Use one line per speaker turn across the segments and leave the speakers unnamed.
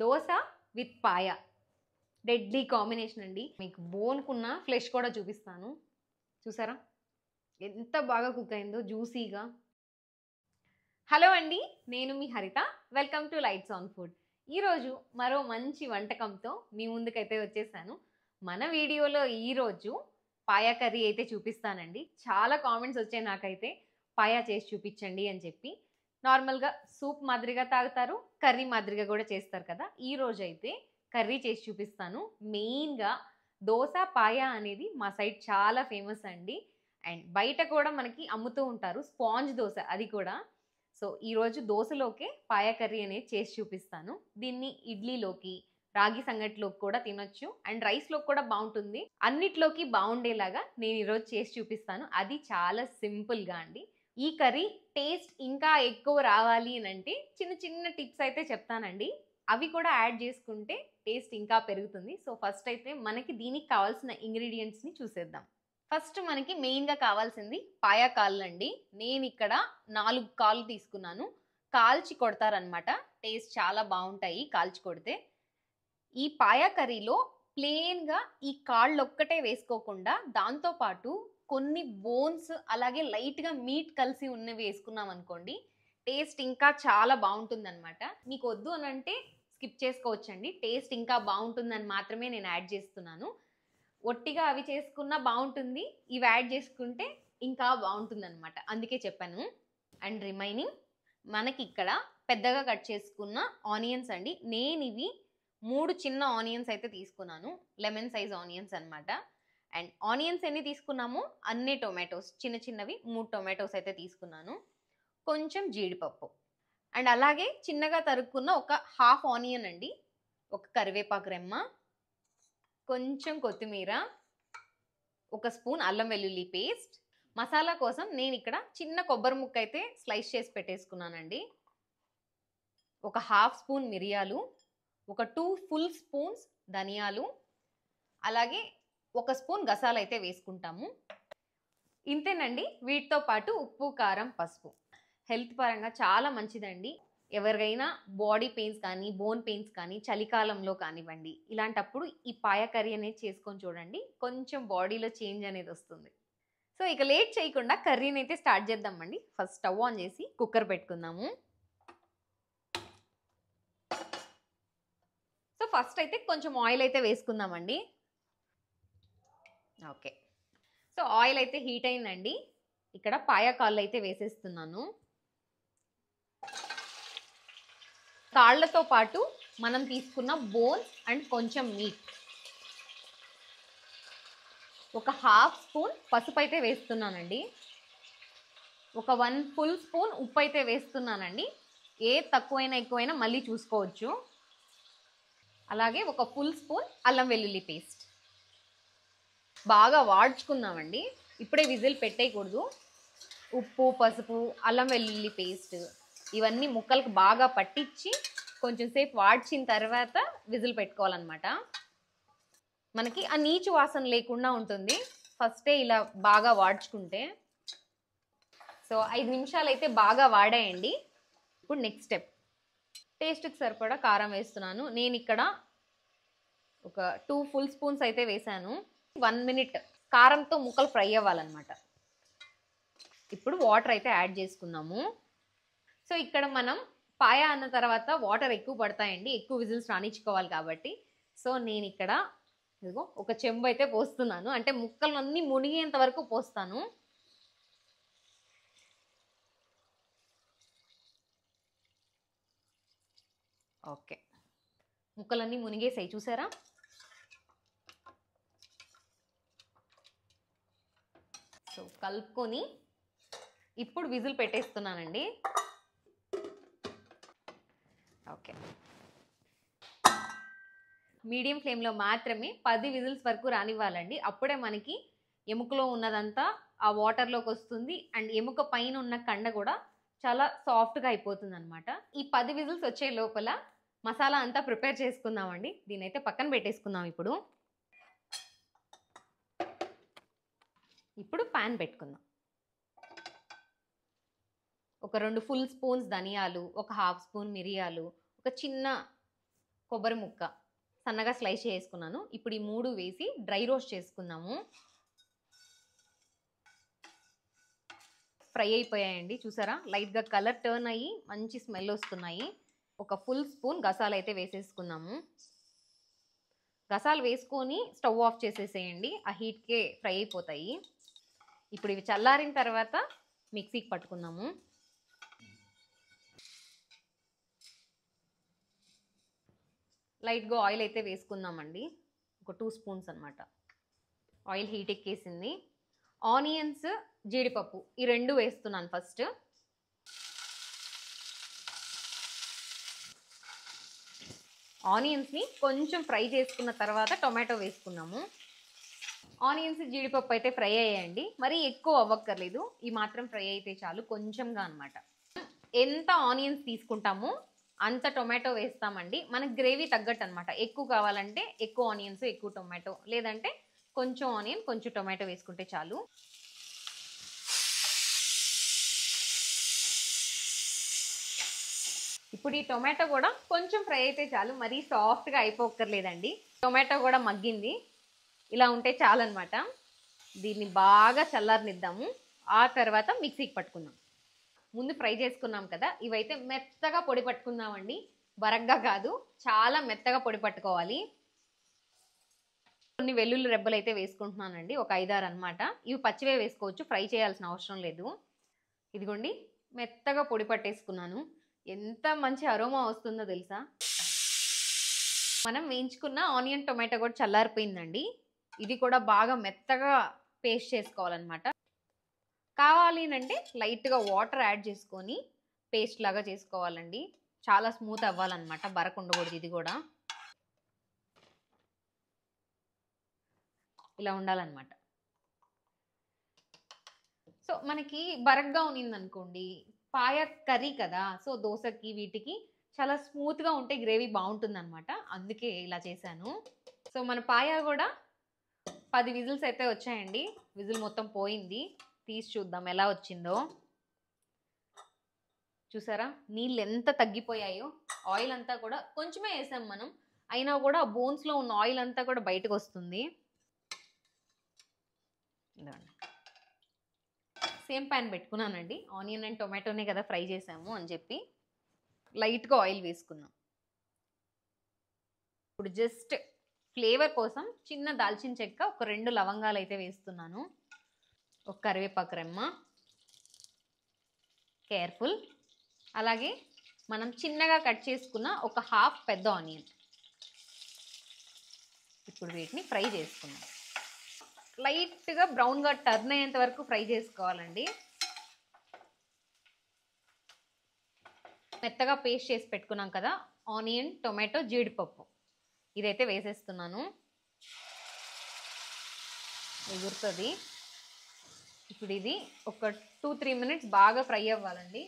Dosa with paya deadly combination అండి మీకు బోన్కున్న flesh కూడా చూపిస్తాను చూసారా ఎంత బాగా కుక్ అయిందో జ్యూసీగా హలో అండి నేను మీ Haritha welcome to lights on food ఈరోజు మరో మంచి వంటకంతో మీ ముందుకైతే వచ్చేసాను మన వీడియోలో ఈరోజు పాయా కర్రీ అయితే చూపిస్తానండి చాలా కామెంట్స్ వచ్చాయి నాకైతే పాయా చేసి చూపించండి అని చెప్పి నార్మల్గా సూప్ మాదిరిగా తాగుతారు కర్రీ మాదిరిగా కూడా చేస్తారు కదా ఈ అయితే కర్రీ చేసి చూపిస్తాను మెయిన్గా దోశ పాయ అనేది మా సైడ్ చాలా ఫేమస్ అండి అండ్ బయట కూడా మనకి అమ్ముతూ ఉంటారు స్పాంజ్ దోశ అది కూడా సో ఈరోజు దోశలోకే పాయ కర్రీ అనేది చేసి చూపిస్తాను దీన్ని ఇడ్లీలోకి రాగి సంగటిలోకి కూడా తినొచ్చు అండ్ రైస్లోకి కూడా బాగుంటుంది అన్నిట్లోకి బాగుండేలాగా నేను ఈరోజు చేసి చూపిస్తాను అది చాలా సింపుల్గా అండి ఈ కర్రీ టేస్ట్ ఇంకా ఎక్కువ రావాలి అని అంటే చిన్న చిన్న టిప్స్ అయితే చెప్తానండి అవి కూడా యాడ్ చేసుకుంటే టేస్ట్ ఇంకా పెరుగుతుంది సో ఫస్ట్ అయితే మనకి దీనికి కావాల్సిన ఇంగ్రీడియంట్స్ని చూసేద్దాం ఫస్ట్ మనకి మెయిన్గా కావాల్సింది పాయా కాళ్ళు అండి నేను ఇక్కడ నాలుగు కాళ్ళు తీసుకున్నాను కాల్చి కొడతారనమాట టేస్ట్ చాలా బాగుంటాయి కాల్చి కొడితే ఈ పాయా కర్రీలో ప్లెయిన్గా ఈ కాళ్ళు ఒక్కటే వేసుకోకుండా దాంతోపాటు కొన్ని బోన్స్ అలాగే లైట్గా మీట్ కలిసి ఉన్నవి వేసుకున్నాం అనుకోండి టేస్ట్ ఇంకా చాలా అనమాట మీకు వద్దు అని అంటే స్కిప్ చేసుకోవచ్చండి టేస్ట్ ఇంకా బాగుంటుందని మాత్రమే నేను యాడ్ చేస్తున్నాను ఒట్టిగా అవి చేసుకున్నా బాగుంటుంది ఇవి యాడ్ చేసుకుంటే ఇంకా అనమాట అందుకే చెప్పాను అండ్ రిమైనింగ్ మనకి ఇక్కడ పెద్దగా కట్ చేసుకున్న ఆనియన్స్ అండి నేను ఇవి మూడు చిన్న ఆనియన్స్ అయితే తీసుకున్నాను లెమన్ సైజ్ ఆనియన్స్ అనమాట అండ్ ఆనియన్స్ ఎన్ని తీసుకున్నామో అన్ని టొమాటోస్ చిన్న చిన్నవి మూడు టొమాటోస్ అయితే తీసుకున్నాను కొంచెం జీడిపప్పు అండ్ అలాగే చిన్నగా తరుక్కున్న ఒక హాఫ్ ఆనియన్ అండి ఒక కరివేపాకు రెమ్మ కొంచెం కొత్తిమీర ఒక స్పూన్ అల్లం వెల్లుల్లి పేస్ట్ మసాలా కోసం నేను ఇక్కడ చిన్న కొబ్బరి ముక్క అయితే స్లైస్ చేసి పెట్టేసుకున్నానండి ఒక హాఫ్ స్పూన్ మిరియాలు ఒక టూ ఫుల్ స్పూన్స్ ధనియాలు అలాగే ఒక స్పూన్ గసాలు అయితే వేసుకుంటాము ఇంతేనండి వీటితో పాటు ఉప్పు కారం పసుపు హెల్త్ పరంగా చాలా మంచిదండి ఎవరికైనా బాడీ పెయిన్స్ కానీ బోన్ పెయిన్స్ కానీ చలికాలంలో కానివ్వండి ఇలాంటప్పుడు ఈ పాయ కర్రీ అనేది చేసుకొని చూడండి కొంచెం బాడీలో చేంజ్ అనేది వస్తుంది సో ఇక లేట్ చేయకుండా కర్రీని అయితే స్టార్ట్ చేద్దామండి ఫస్ట్ స్టవ్ ఆన్ చేసి కుక్కర్ పెట్టుకుందాము సో ఫస్ట్ అయితే కొంచెం ఆయిల్ అయితే వేసుకుందామండి ఓకే సో ఆయిల్ అయితే హీట్ అయిందండి ఇక్కడ పాయకాళ్ళు అయితే వేసేస్తున్నాను కాళ్ళతో పాటు మనం తీసుకున్న బోన్ అండ్ కొంచెం మీట్ ఒక హాఫ్ స్పూన్ పసుపు అయితే వేస్తున్నానండి ఒక వన్ ఫుల్ స్పూన్ ఉప్పు అయితే వేస్తున్నానండి ఏ తక్కువైనా ఎక్కువైనా మళ్ళీ చూసుకోవచ్చు అలాగే ఒక ఫుల్ స్పూన్ అల్లం వెల్లుల్లి పేస్ట్ బాగా వాడ్చుకున్నామండి ఇప్పుడే విజిల్ పెట్టేయకూడదు ఉప్పు పసుపు అల్లం వెల్లుల్లి పేస్ట్ ఇవన్నీ ముక్కలకు బాగా పట్టించి కొంచెం సేపు వాడ్చిన తర్వాత విజిల్ పెట్టుకోవాలన్నమాట మనకి ఆ నీచు వాసన లేకుండా ఉంటుంది ఫస్టే ఇలా బాగా వాడ్చుకుంటే సో ఐదు నిమిషాలు అయితే బాగా వాడాయండి ఇప్పుడు నెక్స్ట్ స్టెప్ టేస్ట్కి సరిపడా కారం వేస్తున్నాను నేను ఇక్కడ ఒక టూ ఫుల్ స్పూన్స్ అయితే వేశాను వన్ మినిట్ కారంతో ముక్కలు ఫ్రై అవ్వాలన్నమాట ఇప్పుడు వాటర్ అయితే యాడ్ చేసుకున్నాము సో ఇక్కడ మనం పాయ అన్న తర్వాత వాటర్ ఎక్కువ పడతాయండి ఎక్కువ విజిల్స్ రాణించుకోవాలి కాబట్టి సో నేను ఇక్కడ ఇదిగో ఒక చెంబు అయితే పోస్తున్నాను అంటే ముక్కలన్నీ మునిగేంత వరకు పోస్తాను ఓకే ముక్కలన్నీ మునిగేసాయి చూసారా సో కలుపుకొని ఇప్పుడు విజిల్ పెట్టేస్తున్నానండి ఓకే మీడియం ఫ్లేమ్లో మాత్రమే పది విజిల్స్ వరకు రానివ్వాలండి అప్పుడే మనకి ఎముకలో ఉన్నదంతా ఆ వాటర్లోకి వస్తుంది అండ్ ఎముక పైన ఉన్న కండ కూడా చాలా సాఫ్ట్గా అయిపోతుంది అనమాట ఈ పది విజిల్స్ వచ్చే లోపల మసాలా అంతా ప్రిపేర్ చేసుకుందామండి దీనైతే పక్కన పెట్టేసుకుందాం ఇప్పుడు ఇప్పుడు ప్యాన్ పెట్టుకుందాం ఒక రెండు ఫుల్ స్పూన్స్ ధనియాలు ఒక హాఫ్ స్పూన్ మిరియాలు ఒక చిన్న కొబ్బరి ముక్క సన్నగా స్లైస్ చేసుకున్నాను ఇప్పుడు ఈ మూడు వేసి డ్రై రోస్ట్ చేసుకుందాము ఫ్రై అయిపోయాయండి చూసారా లైట్గా కలర్ టర్న్ అయ్యి మంచి స్మెల్ వస్తున్నాయి ఒక ఫుల్ స్పూన్ గసాలు అయితే వేసేసుకున్నాము గసాలు వేసుకొని స్టవ్ ఆఫ్ చేసేసేయండి ఆ హీట్కే ఫ్రై అయిపోతాయి ఇప్పుడు ఇవి చల్లారిన తర్వాత మిక్సీకి పట్టుకుందాము లైట్గా ఆయిల్ అయితే వేసుకుందామండి ఒక టూ స్పూన్స్ అనమాట ఆయిల్ హీట్ ఎక్కేసింది ఆనియన్స్ జీడిపప్పు ఈ రెండు వేస్తున్నాను ఫస్ట్ ఆనియన్స్ని కొంచెం ఫ్రై చేసుకున్న తర్వాత టొమాటో వేసుకున్నాము ఆనియన్స్ జీడిపప్పు అయితే ఫ్రై అయ్యాయండి మరి ఎక్కువ అవ్వక్కర్లేదు ఈ మాత్రం ఫ్రై అయితే చాలు కొంచెంగా అనమాట ఎంత ఆనియన్స్ తీసుకుంటామో అంత టొమాటో వేస్తామండి మనకు గ్రేవీ తగ్గట్టు అనమాట ఎక్కువ కావాలంటే ఎక్కువ ఆనియన్స్ ఎక్కువ టొమాటో లేదంటే కొంచెం ఆనియన్ కొంచెం టొమాటో వేసుకుంటే చాలు ఇప్పుడు ఈ టొమాటో కూడా కొంచెం ఫ్రై అయితే చాలు మరీ సాఫ్ట్గా అయిపోక్కర్లేదండి టొమాటో కూడా మగ్గింది ఇలా ఉంటే చాలన్నమాట దీన్ని బాగా చల్లారనిద్దాము ఆ తర్వాత మిక్సీకి పట్టుకుందాం ముందు ఫ్రై చేసుకున్నాం కదా ఇవైతే మెత్తగా పొడి పట్టుకుందామండి బరగ్గా కాదు చాలా మెత్తగా పొడి పట్టుకోవాలి కొన్ని వెల్లుల్లి రెబ్బలు అయితే వేసుకుంటున్నానండి ఒక ఐదారు అనమాట ఇవి పచ్చివే వేసుకోవచ్చు ఫ్రై చేయాల్సిన అవసరం లేదు ఇదిగోండి మెత్తగా పొడి పట్టేసుకున్నాను ఎంత మంచి అరోమా వస్తుందో తెలుసా మనం వేయించుకున్న ఆనియన్ టొమాటో కూడా చల్లారిపోయిందండి ఇది కూడా బాగా మెత్తగా పేస్ట్ చేసుకోవాలన్నమాట కావాలి అంటే లైట్గా వాటర్ యాడ్ చేసుకొని పేస్ట్ లాగా చేసుకోవాలండి చాలా స్మూత్ అవ్వాలన్నమాట బరకు ఉండకూడదు ఇది కూడా ఇలా ఉండాలన్నమాట సో మనకి బరగ్గా ఉన్నింది అనుకోండి పాయ కర్రీ కదా సో దోశకి వీటికి చాలా స్మూత్గా ఉంటే గ్రేవీ బాగుంటుంది అనమాట అందుకే ఇలా చేశాను సో మన పాయ కూడా పది విజిల్స్ అయితే వచ్చాయండి విజిల్ మొత్తం పోయింది తీసి చూద్దాం ఎలా వచ్చిందో చూసారా నీళ్ళు ఎంత తగ్గిపోయాయో ఆయిల్ అంతా కూడా కొంచెమే వేసాం మనం అయినా కూడా బోన్స్లో ఉన్న ఆయిల్ అంతా కూడా బయటకు వస్తుంది సేమ్ ప్యాన్ పెట్టుకున్నానండి ఆనియన్ అండ్ టొమాటోనే కదా ఫ్రై చేసాము అని చెప్పి లైట్గా ఆయిల్ వేసుకున్నాం ఇప్పుడు జస్ట్ ఫ్లేవర్ కోసం చిన్న దాల్చిన చెక్క ఒక రెండు లవంగాలు అయితే వేస్తున్నాను ఒక కరివేపాకు రెమ్మ కేర్ఫుల్ అలాగే మనం చిన్నగా కట్ చేసుకున్న ఒక హాఫ్ పెద్ద ఆనియన్ ఇప్పుడు వీటిని ఫ్రై చేసుకుందాం లైట్గా బ్రౌన్గా టర్న్ అయ్యేంత వరకు ఫ్రై చేసుకోవాలండి మెత్తగా పేస్ట్ చేసి పెట్టుకున్నాం కదా ఆనియన్ టొమాటో జీడిపప్పు ఇదైతే వేసేస్తున్నాను ఎగురుతుంది ఇప్పుడు ఇది ఒక టూ త్రీ మినిట్స్ బాగా ఫ్రై అవ్వాలండి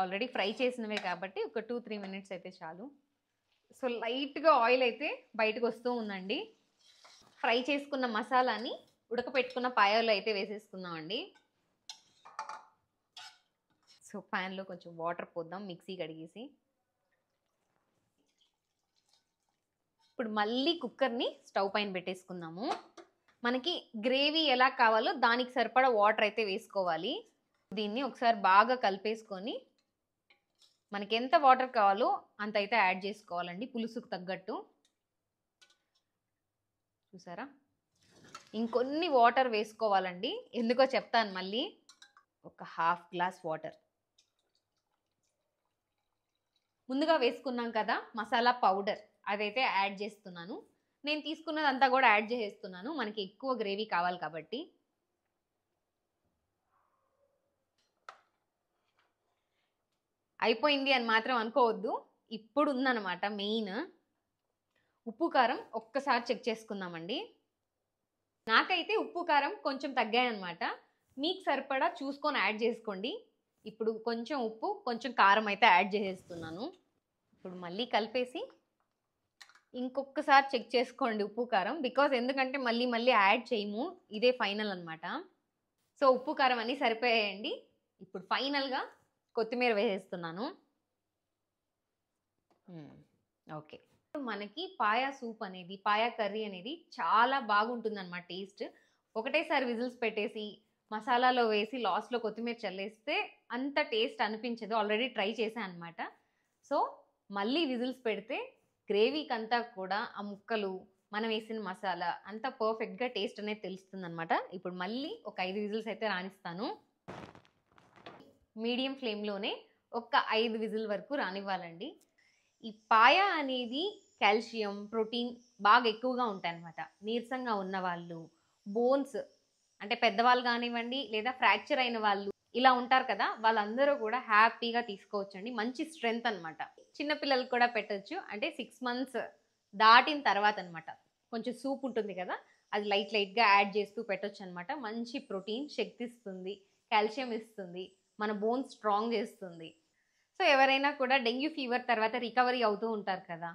ఆల్రెడీ ఫ్రై చేసినవే కాబట్టి ఒక టూ త్రీ మినిట్స్ అయితే చాలు సో లైట్గా ఆయిల్ అయితే బయటకు వస్తూ ఉందండి ఫ్రై చేసుకున్న మసాలాని ఉడకపెట్టుకున్న పాయల్లో అయితే వేసేసుకుందామండి సో ప్యాన్లో కొంచెం వాటర్ పోద్దాం మిక్సీ కడిగేసి ఇప్పుడు మళ్ళీ కుక్కర్ని స్టవ్ పైన పెట్టేసుకుందాము మనకి గ్రేవీ ఎలా కావాలో దానికి సరిపడా వాటర్ అయితే వేసుకోవాలి దీన్ని ఒకసారి బాగా కలిపేసుకొని మనకి ఎంత వాటర్ కావాలో అంత అయితే యాడ్ చేసుకోవాలండి పులుసుకు తగ్గట్టు చూసారా ఇంకొన్ని వాటర్ వేసుకోవాలండి ఎందుకో చెప్తాను మళ్ళీ ఒక హాఫ్ గ్లాస్ వాటర్ ముందుగా వేసుకున్నాం కదా మసాలా పౌడర్ అదైతే యాడ్ చేస్తున్నాను నేను తీసుకున్నదంతా కూడా యాడ్ చేసేస్తున్నాను మనకి ఎక్కువ గ్రేవీ కావాలి కాబట్టి అయిపోయింది అని మాత్రం అనుకోవద్దు ఇప్పుడు ఉందన్నమాట మెయిన్ ఉప్పు కారం ఒక్కసారి చెక్ చేసుకుందామండి నాకైతే ఉప్పు కారం కొంచెం తగ్గాయన్నమాట మీకు సరిపడా చూసుకొని యాడ్ చేసుకోండి ఇప్పుడు కొంచెం ఉప్పు కొంచెం కారం అయితే యాడ్ చేసేస్తున్నాను ఇప్పుడు మళ్ళీ కలిపేసి ఇంకొకసారి చెక్ చేసుకోండి ఉప్పు కారం బికాజ్ ఎందుకంటే మళ్ళీ మళ్ళీ యాడ్ చేయము ఇదే ఫైనల్ అనమాట సో ఉప్పు కారం అన్నీ సరిపోయాయండి ఇప్పుడు ఫైనల్గా కొత్తిమీర వేసేస్తున్నాను ఓకే మనకి పాయా సూప్ అనేది పాయా కర్రీ అనేది చాలా బాగుంటుందన్నమాట టేస్ట్ ఒకటేసారి విజిల్స్ పెట్టేసి మసాలాలో వేసి లాస్ట్లో కొత్తిమీర చల్లేస్తే అంత టేస్ట్ అనిపించదు ఆల్రెడీ ట్రై చేశాను అనమాట సో మళ్ళీ విజిల్స్ పెడితే గ్రేవీకి అంతా కూడా ఆ ముక్కలు మనం వేసిన మసాలా అంతా పర్ఫెక్ట్గా టేస్ట్ అనేది తెలుస్తుంది అనమాట ఇప్పుడు మళ్ళీ ఒక ఐదు విజిల్స్ అయితే రాణిస్తాను మీడియం ఫ్లేమ్లోనే ఒక ఐదు విజిల్ వరకు రానివ్వాలండి ఈ పాయ అనేది కాల్షియం ప్రోటీన్ బాగా ఎక్కువగా ఉంటాయన్నమాట నీరసంగా ఉన్న వాళ్ళు బోన్స్ అంటే పెద్దవాళ్ళు కానివ్వండి లేదా ఫ్రాక్చర్ అయిన వాళ్ళు ఇలా ఉంటారు కదా వాళ్ళందరూ కూడా హ్యాపీగా తీసుకోవచ్చండి మంచి స్ట్రెంగ్త్ అనమాట చిన్నపిల్లలకు కూడా పెట్టచ్చు అంటే సిక్స్ మంత్స్ దాటిన తర్వాత అనమాట కొంచెం సూప్ ఉంటుంది కదా అది లైట్ లైట్గా యాడ్ చేస్తూ పెట్టొచ్చు అనమాట మంచి ప్రోటీన్ శక్తి ఇస్తుంది కాల్షియం ఇస్తుంది మన బోన్ స్ట్రాంగ్ చేస్తుంది సో ఎవరైనా కూడా డెంగ్యూ ఫీవర్ తర్వాత రికవరీ అవుతూ ఉంటారు కదా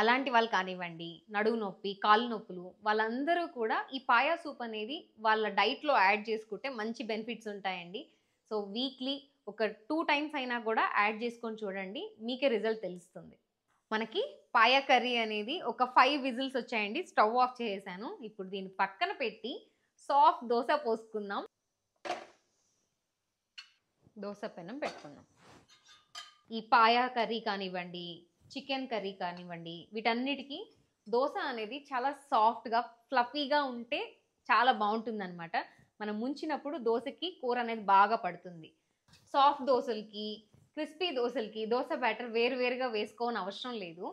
అలాంటి వాళ్ళు కానివ్వండి నడువు నొప్పి కాలు నొప్పులు వాళ్ళందరూ కూడా ఈ పాయా సూప్ అనేది వాళ్ళ డైట్లో యాడ్ చేసుకుంటే మంచి బెనిఫిట్స్ ఉంటాయండి సో వీక్లీ ఒక టూ టైమ్స్ అయినా కూడా యాడ్ చేసుకొని చూడండి మీకే రిజల్ట్ తెలుస్తుంది మనకి పాయ కర్రీ అనేది ఒక ఫైవ్ విజిల్స్ వచ్చాయండి స్టవ్ ఆఫ్ చేసాను ఇప్పుడు దీన్ని పక్కన పెట్టి సాఫ్ట్ దోశ పోసుకుందాం దోశ పెనం పెట్టుకుందాం ఈ పాయ కర్రీ కానివ్వండి చికెన్ కర్రీ కానివ్వండి వీటన్నిటికీ దోశ అనేది చాలా సాఫ్ట్గా ఫ్లఫీగా ఉంటే చాలా బాగుంటుందన్నమాట మనం ముంచినప్పుడు దోశకి కూర అనేది బాగా పడుతుంది సాఫ్ట్ దోశలకి క్రిస్పీ దోశలకి దోశ బ్యాటర్ వేరు వేరుగా వేసుకోవని అవసరం లేదు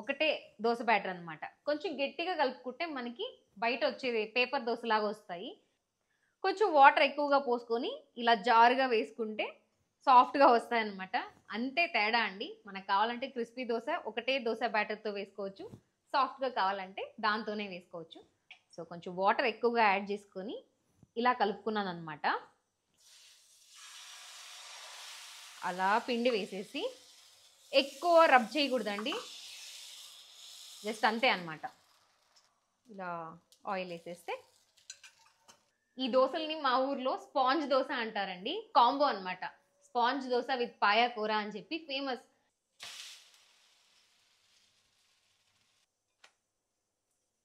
ఒకటే దోశ బ్యాటర్ అనమాట కొంచెం గట్టిగా కలుపుకుంటే మనకి బయట వచ్చేది పేపర్ దోశలాగా వస్తాయి కొంచెం వాటర్ ఎక్కువగా పోసుకొని ఇలా జారుగా వేసుకుంటే సాఫ్ట్గా వస్తాయన్నమాట అంతే తేడా అండి మనకు కావాలంటే క్రిస్పీ దోశ ఒకటే దోశ బ్యాటర్తో వేసుకోవచ్చు సాఫ్ట్గా కావాలంటే దాంతోనే వేసుకోవచ్చు సో కొంచెం వాటర్ ఎక్కువగా యాడ్ చేసుకొని ఇలా కలుపుకున్నాను అనమాట అలా పిండి వేసేసి ఎక్కువ రబ్ చేయకూడదండి జస్ట్ అంతే అనమాట ఇలా ఆయిల్ వేసేస్తే ఈ దోశల్ని మా ఊర్లో స్పాంజ్ దోశ అంటారండి కాంబో అనమాట స్పాంజ్ దోశ విత్ పాయా కూర అని చెప్పి ఫేమస్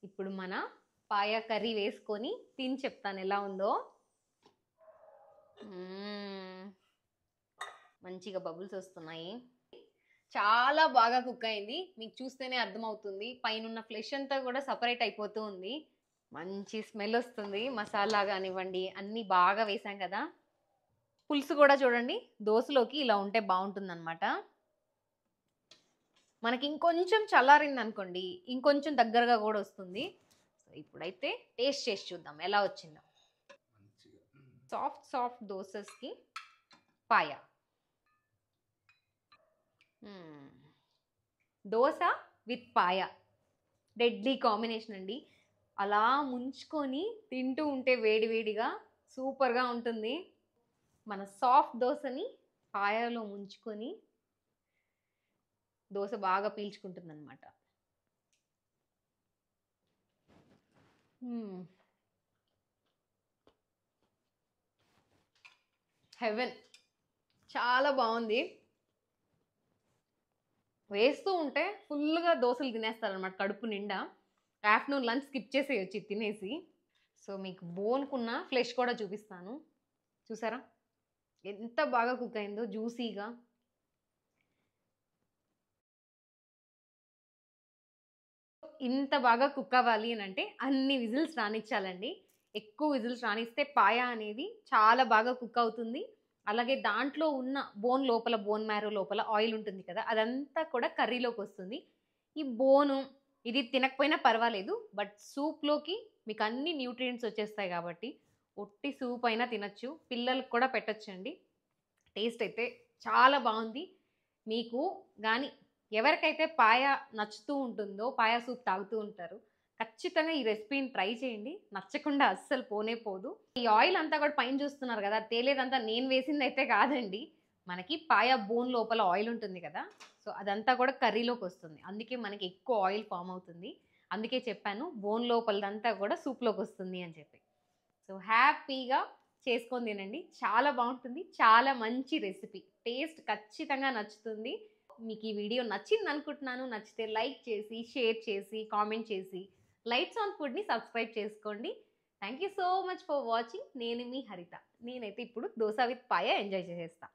ఇప్పుడు మన పాయ కర్రీ వేసుకొని తిని చెప్తాను ఎలా ఉందో మంచిగా బబుల్స్ వస్తున్నాయి చాలా బాగా కుక్ అయింది మీకు చూస్తేనే అర్థమవుతుంది పైన ఫ్లెష్ అంతా కూడా సపరేట్ అయిపోతూ ఉంది మంచి స్మెల్ వస్తుంది మసాలా కానివ్వండి అన్నీ బాగా వేసాం కదా పులుసు కూడా చూడండి దోశలోకి ఇలా ఉంటే బాగుంటుందన్నమాట మనకి ఇంకొంచెం చల్లారింది అనుకోండి ఇంకొంచెం దగ్గరగా కూడా వస్తుంది ఇప్పుడైతే టేస్ట్ చేసి చూద్దాం ఎలా వచ్చిందో సాఫ్ట్ సాఫ్ట్ దోసెస్కి paya dosa with paya deadly combination అండి అలా ముంచుకొని తింటూ ఉంటే వేడివేడిగా సూపర్గా ఉంటుంది మన సాఫ్ట్ దోశని పాయలో ముంచుకొని దోశ బాగా అనమాట హెవెన్ hmm. చాలా బాగుంది వేస్తూ ఉంటే ఫుల్గా దోశలు తినేస్తారనమాట కడుపు నిండా ఆఫ్టర్నూన్ లంచ్ స్కిప్ చేసేయొచ్చి తినేసి సో మీకు బోన్కున్న ఫ్లెష్ కూడా చూపిస్తాను చూసారా ఎంత బాగా కుక్ అయిందో జ్యూసీగా ఇంత బాగా కుక్ అవ్వాలి అని అంటే అన్ని విజిల్స్ రానిచ్చాలండి ఎక్కువ విజిల్స్ రానిస్తే పాయ అనేది చాలా బాగా కుక్ అవుతుంది అలాగే దాంట్లో ఉన్న బోన్ లోపల బోన్ మ్యారో లోపల ఆయిల్ ఉంటుంది కదా అదంతా కూడా కర్రీలోకి వస్తుంది ఈ బోను ఇది తినకపోయినా పర్వాలేదు బట్ సూప్లోకి మీకు అన్ని న్యూట్రియంట్స్ వచ్చేస్తాయి కాబట్టి ఒట్టి సూప్ అయినా తినచ్చు పిల్లలకు కూడా పెట్టచ్చు అండి టేస్ట్ అయితే చాలా బాగుంది మీకు కానీ ఎవరికైతే పాయ నచ్చుతూ ఉంటుందో పాయ సూప్ తాగుతూ ఉంటారు ఖచ్చితంగా ఈ రెసిపీని ట్రై చేయండి నచ్చకుండా అస్సలు పోనే పోదు ఈ ఆయిల్ అంతా కూడా పైన చూస్తున్నారు కదా తేలేదంతా నేను వేసింది అయితే కాదండి మనకి పాయ బోన్ లోపల ఆయిల్ ఉంటుంది కదా సో అదంతా కూడా కర్రీలోకి వస్తుంది అందుకే మనకి ఎక్కువ ఆయిల్ ఫామ్ అవుతుంది అందుకే చెప్పాను బోన్ లోపలదంతా కూడా సూప్లోకి వస్తుంది అని చెప్పి సో హ్యాపీగా చేసుకొని తినండి చాలా బాగుంటుంది చాలా మంచి రెసిపీ టేస్ట్ ఖచ్చితంగా నచ్చుతుంది మీకు ఈ వీడియో నచ్చింది అనుకుంటున్నాను నచ్చితే లైక్ చేసి షేర్ చేసి కామెంట్ చేసి లైట్స్ ఆన్ ఫుడ్ని సబ్స్క్రైబ్ చేసుకోండి thank you so much for watching నేను మీ హరిత నేనైతే ఇప్పుడు దోశ విత్ పాయ ఎంజాయ్ చేసేస్తాను